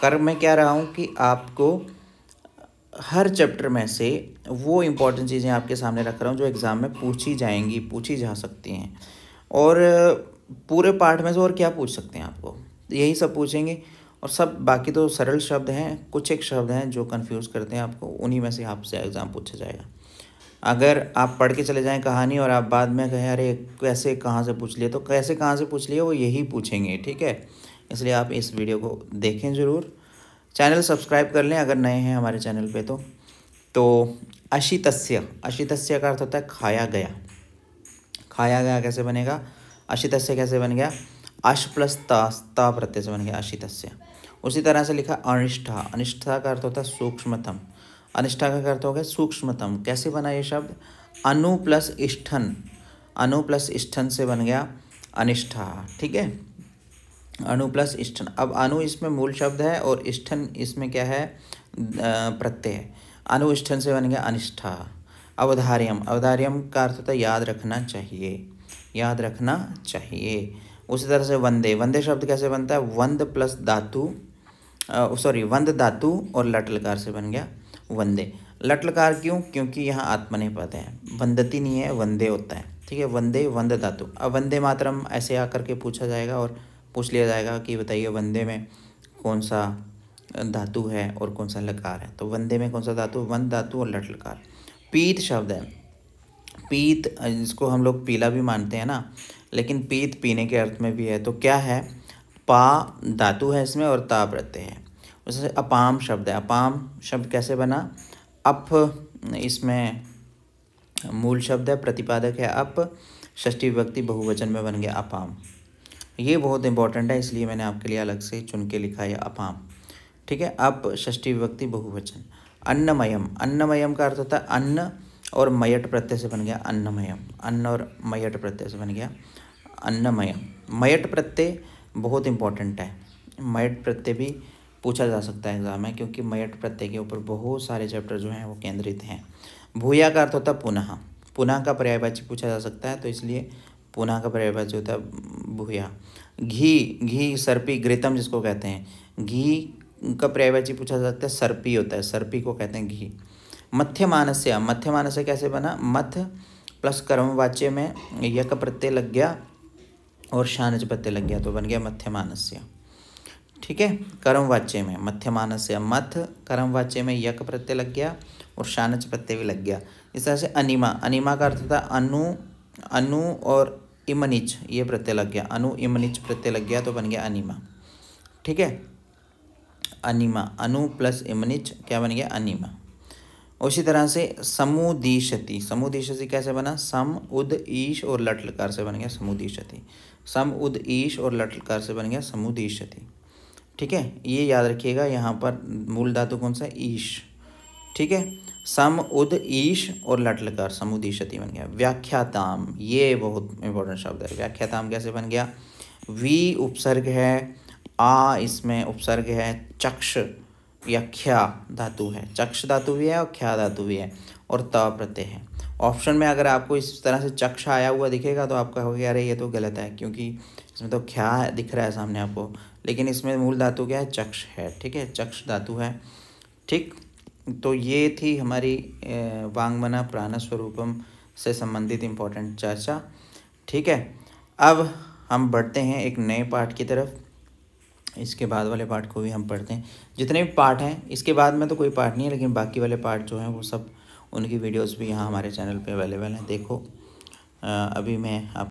कर मैं क्या रहा हूँ कि आपको हर चैप्टर में से वो इम्पॉर्टेंट चीज़ें आपके सामने रख रहा हूँ जो एग्ज़ाम में पूछी जाएंगी पूछी जा सकती हैं और पूरे पार्ट में से और क्या पूछ सकते हैं आपको यही सब पूछेंगे और सब बाकी तो सरल शब्द हैं कुछ एक शब्द हैं जो कन्फ्यूज़ करते हैं आपको उन्हीं में से आपसे एग्ज़ाम पूछा जाएगा अगर आप पढ़ के चले जाएँ कहानी और आप बाद में कहें अरे कैसे कहाँ से पूछ लिए तो कैसे कहाँ से पूछ लिए वो यही पूछेंगे ठीक है इसलिए आप इस वीडियो को देखें ज़रूर चैनल सब्सक्राइब कर लें अगर नए हैं हमारे चैनल पे तो तो अशितस्य अशितस्य का अर्थ होता है खाया गया खाया गया कैसे बनेगा अशितस्य कैसे बन गया अश प्लस तास्ता प्रत्यय से बन गया अशितस्य उसी तरह से लिखा अनिष्ठा अनिष्ठा का अर्थ होता है सूक्ष्मतम अनिष्ठा का अर्थ हो गया सूक्ष्मतम कैसे बना ये शब्द अनु प्लस इष्ठन अनु प्लस इष्ठन से बन गया अनिष्ठा ठीक है अणु प्लस इष्ठन अब अणु इसमें मूल शब्द है और इष्ठन इसमें क्या है प्रत्यय अनुष्ठन से बन गया अनिष्ठा अवधार्यम अवधार्यम का अर्थ होता है याद रखना चाहिए याद रखना चाहिए उसी तरह से वंदे वंदे शब्द कैसे बनता है वंद प्लस धातु सॉरी वंद धातु और लटलकार से बन गया वंदे लटलकार क्यों क्योंकि यहाँ आत्मनिपद है वंदती नहीं है वंदे होता है ठीक है वंदे वंद धातु अब वंदे मातरम ऐसे आकर के पूछा जाएगा और पूछ लिया जाएगा कि बताइए वंदे में कौन सा धातु है और कौन सा लकार है तो वंदे में कौन सा धातु वन धातु और लट लकार पीत शब्द है पीत जिसको हम लोग पीला भी मानते हैं ना लेकिन पीत पीने के अर्थ में भी है तो क्या है पा धातु है इसमें और ताप रहते हैं उससे अपाम शब्द है अपाम शब्द कैसे बना अप इसमें मूल शब्द है प्रतिपादक है अप ष्टी व्यक्ति बहुवचन में बन गया अपाम ये बहुत इंपॉर्टेंट है इसलिए मैंने आपके लिए अलग से चुन के लिखा है अपाम ठीक है अप षष्ठी विभक्ति बहुवचन अन्नमयम अन्नमयम का अर्थ होता है अन्न और मयट प्रत्यय से बन गया अन्नमयम अन्न और मयट प्रत्यय से बन गया अन्नमयम मयट प्रत्यय बहुत इंपॉर्टेंट है मयट प्रत्यय भी पूछा जा सकता है एग्जाम में क्योंकि मयट प्रत्यय के ऊपर बहुत सारे चैप्टर जो हैं वो केंद्रित हैं भूया का अर्थ होता है पुनः पुनः का पर्यायवाची पूछा जा सकता है तो इसलिए पुनः का पर्यायवाची होता है भूया घी घी सर्पी घृतम जिसको कहते हैं घी का प्रयवाची पूछा जाता है सर्पी होता है सर्पी को कहते हैं घी मथ्य मानस्य मथ्य मानस्य कैसे बना मथ प्लस कर्मवाच्य में यक प्रत्यय लग गया और शानज प्रत्यय लग गया तो बन गया मथ्य मानस्य ठीक है कर्मवाच्य में मथ्य मानस्य मथ कर्मवाच्य में यक प्रत्यय लग गया और शानज प्रत्यय भी लग गया इस तरह से अनिमा अनिमा का अर्थ था अनु अनु और इमनिच ये प्रत्यय लग गया अनु इमनिच प्रत्यय लग गया तो बन गया अनिमा ठीक है अनिमा अनु प्लस इमनिच क्या बन गया अनिमा उसी तरह से समुदीशति समुदीशति कैसे बना सम उद ईश और लट लकार से बन गया समुदीशति सम उद ईश और लट लकार से बन गया समुदीशति ठीक है ये याद रखिएगा यहाँ पर मूल धातु कौन सा ईश ठीक है सम उद ईश और लट लकार समुदीशति बन गया व्याख्याताम ये बहुत इंपॉर्टेंट शब्द है व्याख्याताम कैसे बन गया वी उपसर्ग है आ इसमें उपसर्ग है चक्ष या ख्या धातु है चक्ष धातु भी है और ख्या धातु भी है और त प्रत्यय है ऑप्शन में अगर आपको इस तरह से चक्ष आया हुआ दिखेगा तो आप कहोगे अरे ये तो गलत है क्योंकि इसमें तो ख्या दिख रहा है सामने आपको लेकिन इसमें मूल धातु क्या है चक्ष है ठीक है चक्ष धातु है ठीक तो ये थी हमारी वांगमना प्राण स्वरूपम से संबंधित इम्पोर्टेंट चर्चा ठीक है अब हम बढ़ते हैं एक नए पाठ की तरफ इसके बाद वाले पार्ट को भी हम पढ़ते हैं जितने भी पार्ट हैं इसके बाद में तो कोई पार्ट नहीं है लेकिन बाकी वाले पार्ट जो हैं वो सब उनकी वीडियोस भी यहाँ हमारे चैनल पे अवेलेबल हैं देखो आ, अभी मैं आप